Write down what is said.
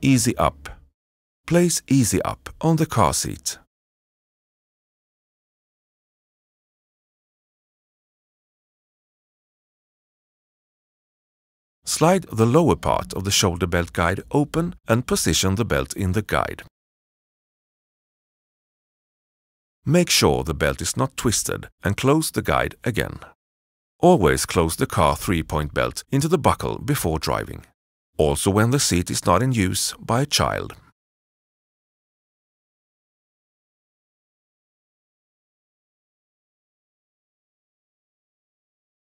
Easy up. Place Easy up on the car seat. Slide the lower part of the shoulder belt guide open and position the belt in the guide. Make sure the belt is not twisted and close the guide again. Always close the car three-point belt into the buckle before driving also when the seat is not in use by a child.